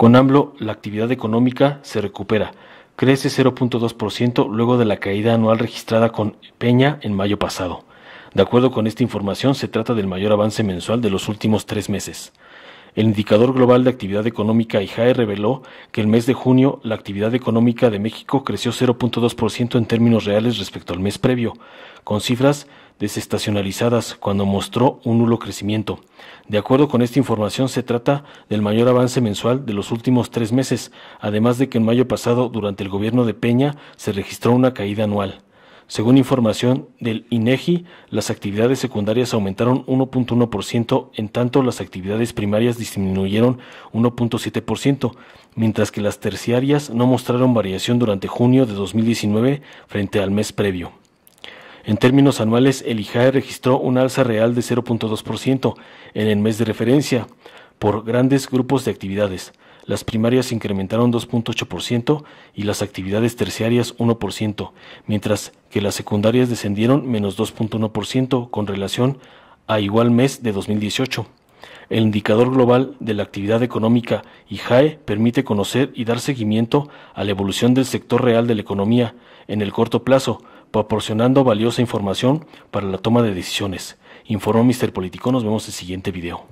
Con AMLO, la actividad económica se recupera. Crece 0.2% luego de la caída anual registrada con Peña en mayo pasado. De acuerdo con esta información, se trata del mayor avance mensual de los últimos tres meses. El indicador global de actividad económica IJAE reveló que el mes de junio la actividad económica de México creció 0.2% en términos reales respecto al mes previo, con cifras desestacionalizadas cuando mostró un nulo crecimiento. De acuerdo con esta información, se trata del mayor avance mensual de los últimos tres meses, además de que en mayo pasado, durante el gobierno de Peña, se registró una caída anual. Según información del INEGI, las actividades secundarias aumentaron 1.1%, en tanto las actividades primarias disminuyeron 1.7%, mientras que las terciarias no mostraron variación durante junio de 2019 frente al mes previo. En términos anuales, el IJAE registró un alza real de 0.2% en el mes de referencia por grandes grupos de actividades. Las primarias incrementaron 2.8% y las actividades terciarias 1%, mientras que las secundarias descendieron menos 2.1% con relación a igual mes de 2018. El indicador global de la actividad económica IJAE permite conocer y dar seguimiento a la evolución del sector real de la economía en el corto plazo, proporcionando valiosa información para la toma de decisiones. Informó Mr. Político. Nos vemos en el siguiente video.